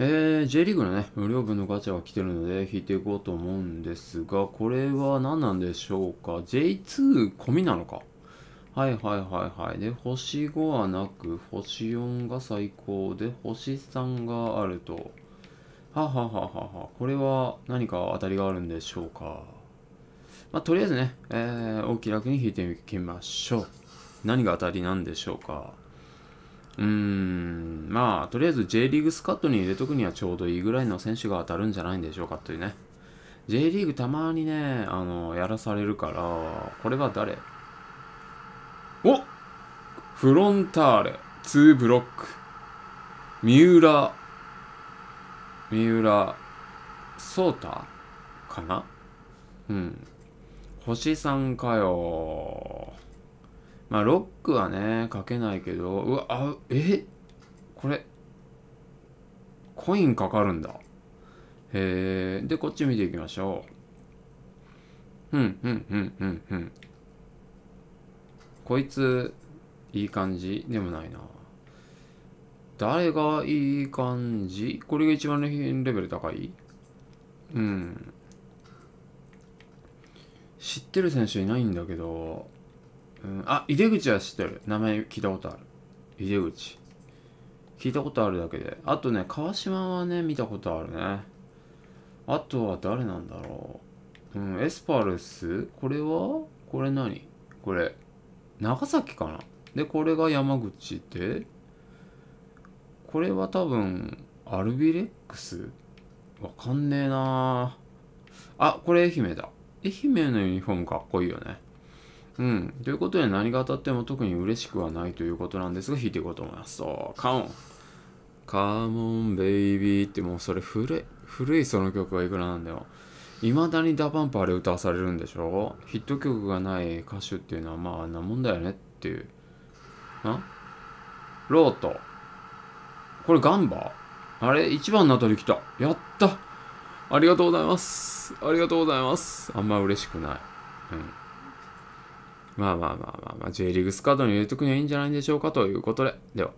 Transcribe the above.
えー、J リーグのね、無料分のガチャが来てるので、引いていこうと思うんですが、これは何なんでしょうか ?J2 込みなのかはいはいはいはい。で、星5はなく、星4が最高で、星3があると。ははははは。これは何か当たりがあるんでしょうかまあ、とりあえずね、えー、お気楽に引いてみましょう。何が当たりなんでしょうかうーん、まあ、とりあえず J リーグスカットに入れとくにはちょうどいいぐらいの選手が当たるんじゃないんでしょうかというね。J リーグたまにね、あの、やらされるから、これは誰おフロンターレ、2ブロック、三浦、三浦、ソータかなうん。星さんかよまあ、ロックはね、書けないけど、うわ、あ、えこれ、コインかかるんだ。へえ。で、こっち見ていきましょう。うん、うん、うん、うん、うん。こいつ、いい感じでもないな。誰がいい感じこれが一番レベル高いうん。知ってる選手いないんだけど、うん、あ、井出口は知ってる。名前聞いたことある。井出口。聞いたことあるだけで。あとね、川島はね、見たことあるね。あとは誰なんだろう。うん、エスパルスこれはこれ何これ。長崎かなで、これが山口で、これは多分、アルビレックスわかんねえなあ、これ愛媛だ。愛媛のユニフォームかっこいいよね。うん。ということで何が当たっても特に嬉しくはないということなんですが、弾いていこうと思います。そう、カモン。カモンベイビーってもうそれ古い、古いその曲はいくらなんだよ。未だにダパンプあれ歌わされるんでしょヒット曲がない歌手っていうのはまああんなもんだよねっていう。んロート。これガンバあれ ?1 番の後に来た。やったありがとうございます。ありがとうございます。あんま嬉しくない。うん。まあまあまあまあ、まあ、J リーグスカードに入れとくにはいいんじゃないでしょうかということで。では。